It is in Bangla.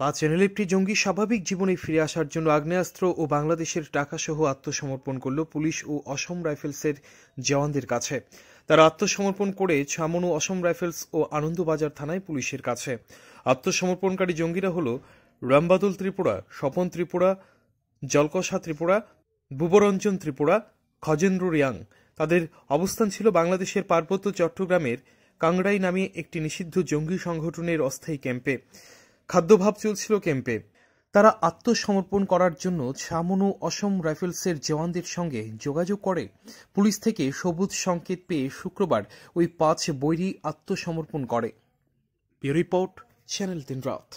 পাঁচ এনএলএফটি জঙ্গি স্বাভাবিক জীবনে ফিরে আসার জন্য আগ্নেয়াস্ত্র ও বাংলাদেশের টাকাসহ আত্মসমর্পণ করল পুলিশ ও অসম রাইফেলসের জওয়ানদের কাছে তারা আত্মসমর্পণ করে ছামন ও অসম রাইফেলস ও আনন্দবাজার থানায় পুলিশের কাছে আত্মসমর্পণকারী জঙ্গিরা হল রামবাদুল ত্রিপুরা স্বপন ত্রিপুরা জলকসা ত্রিপুরা ভুবরঞ্জন ত্রিপুরা খজেন্দ্র রিয়াং তাদের অবস্থান ছিল বাংলাদেশের পার্বত্য চট্টগ্রামের কাংড়াই নামে একটি নিষিদ্ধ জঙ্গি সংগঠনের অস্থায়ী ক্যাম্পে খাদ্যভাব চলছিল ক্যাম্পে তারা আত্মসমর্পণ করার জন্য সামনু অসম রাইফেলসের জওয়ানদের সঙ্গে যোগাযোগ করে পুলিশ থেকে সবুজ সংকেত পেয়ে শুক্রবার ওই পাঁচ বৈরী আত্মসমর্পণ করে রিপোর্ট চ্যানেল রাত